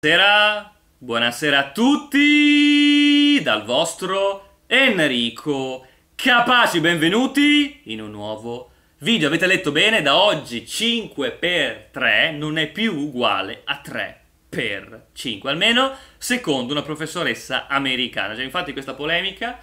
Buonasera, buonasera a tutti dal vostro Enrico Capaci, benvenuti in un nuovo video. Avete letto bene? Da oggi 5 per 3 non è più uguale a 3 per 5, almeno secondo una professoressa americana. C'è cioè, infatti questa polemica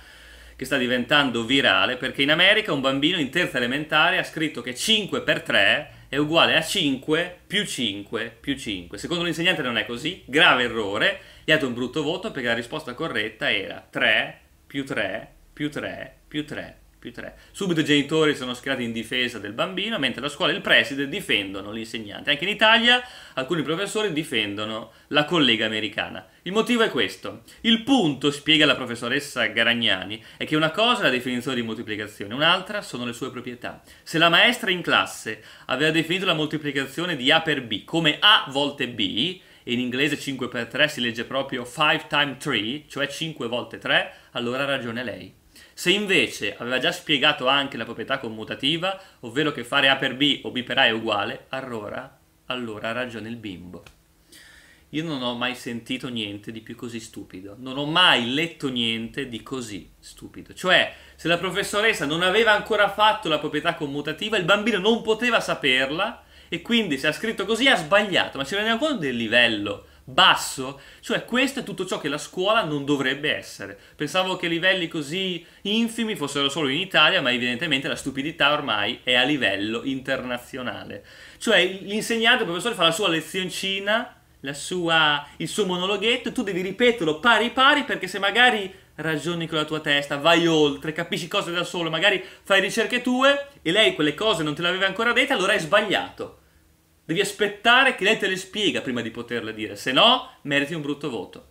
che sta diventando virale perché in America un bambino in terza elementare ha scritto che 5 per 3 è uguale a 5 più 5 più 5. Secondo l'insegnante non è così, grave errore, gli ha dato un brutto voto perché la risposta corretta era 3 più 3 più 3 più 3 più 3. Subito i genitori sono schierati in difesa del bambino, mentre la scuola e il preside difendono l'insegnante. Anche in Italia alcuni professori difendono la collega americana. Il motivo è questo. Il punto, spiega la professoressa Garagnani, è che una cosa è la definizione di moltiplicazione, un'altra sono le sue proprietà. Se la maestra in classe aveva definito la moltiplicazione di A per B come A volte B, e in inglese 5 per 3 si legge proprio 5 times 3, cioè 5 volte 3, allora ha ragione lei. Se invece aveva già spiegato anche la proprietà commutativa, ovvero che fare A per B o B per A è uguale, allora, allora ha ragione il bimbo. Io non ho mai sentito niente di più così stupido, non ho mai letto niente di così stupido. Cioè, se la professoressa non aveva ancora fatto la proprietà commutativa, il bambino non poteva saperla e quindi se ha scritto così ha sbagliato, ma ci rendiamo conto del livello basso, cioè questo è tutto ciò che la scuola non dovrebbe essere. Pensavo che livelli così infimi fossero solo in Italia, ma evidentemente la stupidità ormai è a livello internazionale. Cioè l'insegnante, il professore fa la sua lezioncina, la sua, il suo monologhetto, e tu devi ripeterlo pari pari perché se magari ragioni con la tua testa, vai oltre, capisci cose da solo, magari fai ricerche tue e lei quelle cose non te le aveva ancora dette, allora hai sbagliato Devi aspettare che lei te le spiega prima di poterle dire, se no meriti un brutto voto.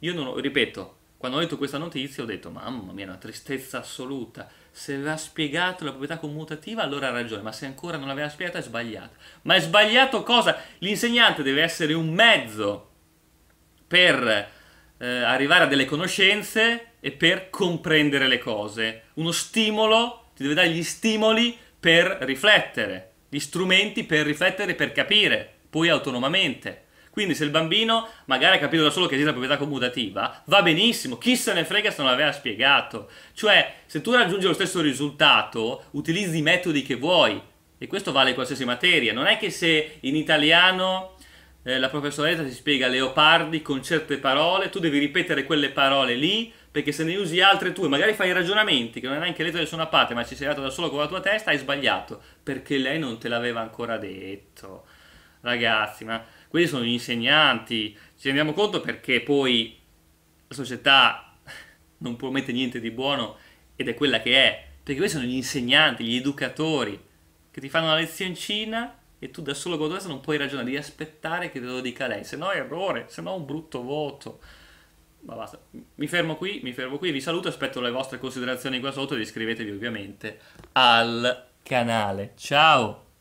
Io non, ripeto, quando ho letto questa notizia ho detto mamma mia, è una tristezza assoluta. Se aveva spiegato la proprietà commutativa allora ha ragione, ma se ancora non l'aveva spiegata è sbagliata. Ma è sbagliato cosa? L'insegnante deve essere un mezzo per eh, arrivare a delle conoscenze e per comprendere le cose. Uno stimolo, ti deve dare gli stimoli per riflettere gli strumenti per riflettere, per capire, poi autonomamente. Quindi se il bambino magari ha capito da solo che esiste la proprietà commutativa, va benissimo, chi se ne frega se non l'aveva spiegato. Cioè, se tu raggiungi lo stesso risultato, utilizzi i metodi che vuoi. E questo vale in qualsiasi materia. Non è che se in italiano eh, la professoressa ti spiega leopardi con certe parole, tu devi ripetere quelle parole lì, perché se ne usi altre tue, magari fai ragionamenti che non hai neanche letto da nessuna parte, ma ci sei dato da solo con la tua testa, hai sbagliato, perché lei non te l'aveva ancora detto. Ragazzi, ma questi sono gli insegnanti, ci rendiamo conto perché poi la società non promette niente di buono ed è quella che è, perché questi sono gli insegnanti, gli educatori, che ti fanno una lezioncina e tu da solo con non puoi ragionare, devi aspettare che te lo dica lei, se no è errore, se no è un brutto voto. Ma basta, mi fermo qui, mi fermo qui, vi saluto, aspetto le vostre considerazioni qua sotto ed iscrivetevi ovviamente al canale. Ciao!